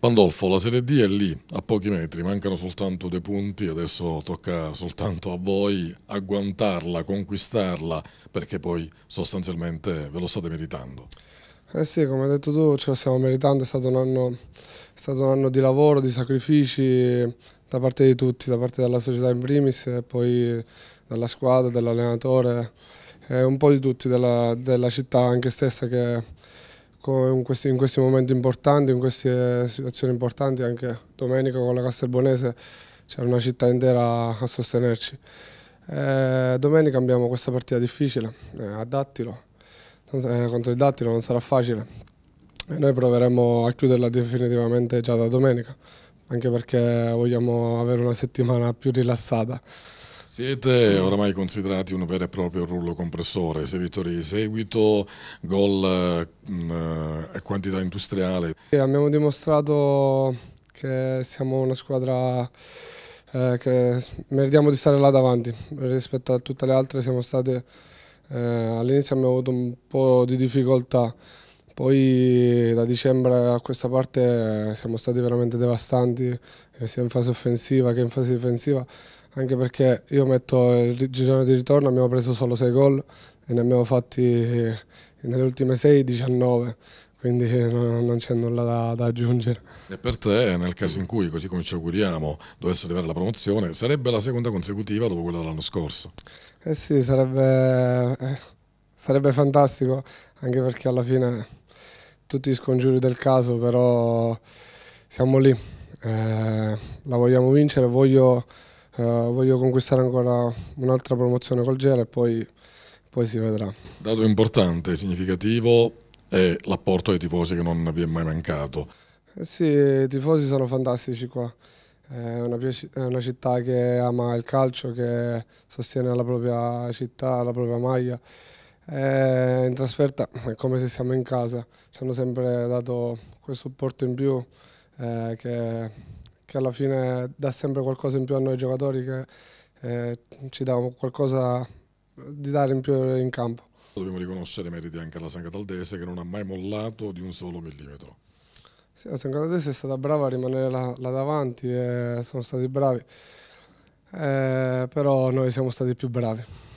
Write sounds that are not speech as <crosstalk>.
Pandolfo, la Serie D è lì, a pochi metri, mancano soltanto dei punti, adesso tocca soltanto a voi agguantarla, conquistarla, perché poi sostanzialmente ve lo state meritando. Eh sì, come hai detto tu, ce lo stiamo meritando, è stato un anno, stato un anno di lavoro, di sacrifici da parte di tutti, da parte della società in primis e poi dalla squadra, dell'allenatore, eh, un po' di tutti, della, della città anche stessa che in questi, in questi, momenti importanti, in queste situazioni importanti, anche domenica con la Castelbonese c'era una città intera a sostenerci. E eh, domenica abbiamo questa partita difficile eh, a Dattilo, eh, contro il Dattilo non sarà facile. E noi proveremo a chiuderla definitivamente già da domenica, anche perché vogliamo avere una settimana più rilassata. Siete oramai considerati un vero e proprio rullo compressore, sei vittorie di seguito, gol mm, eh, e quantità industriale. Abbiamo dimostrato che siamo una squadra eh, che meritiamo di stare là davanti rispetto a tutte le altre siamo state eh, all'inizio abbiamo avuto un po' di difficoltà poi da dicembre a questa parte siamo stati veramente devastanti, eh, sia in fase offensiva che in fase difensiva, anche perché io metto il girone di ritorno, abbiamo preso solo 6 gol e ne abbiamo fatti eh, nelle ultime 6 19 quindi <laughs> non, c'è nulla da, da, aggiungere. E per te, nel caso in cui, così come ci auguriamo, dovesse arrivare la promozione, sarebbe la seconda consecutiva dopo quella dell'anno scorso? Eh sì, sarebbe eh, sarebbe fantastico, anche perché alla fine tutti gli scongiuri del caso, però siamo lì, eh, la vogliamo vincere, voglio, eh, voglio conquistare ancora un'altra promozione col Gera e poi, poi si vedrà. Dato importante, e significativo è l'apporto ai tifosi che non vi è mai mancato. Eh sì, i tifosi sono fantastici qua. È una, è una, città che ama il calcio, che sostiene la propria città, la propria maglia eh, in trasferta è come se siamo in casa, ci hanno sempre dato quel supporto in più eh, che, che, alla fine dà sempre qualcosa in più a noi giocatori che eh, ci dà qualcosa di dare in più in campo. Dobbiamo riconoscere i meriti anche alla San Cataldese che non ha mai mollato di un solo millimetro. Sì, la San Cataldese è stata brava a rimanere là, là davanti e sono stati bravi, eh, però noi siamo stati più bravi.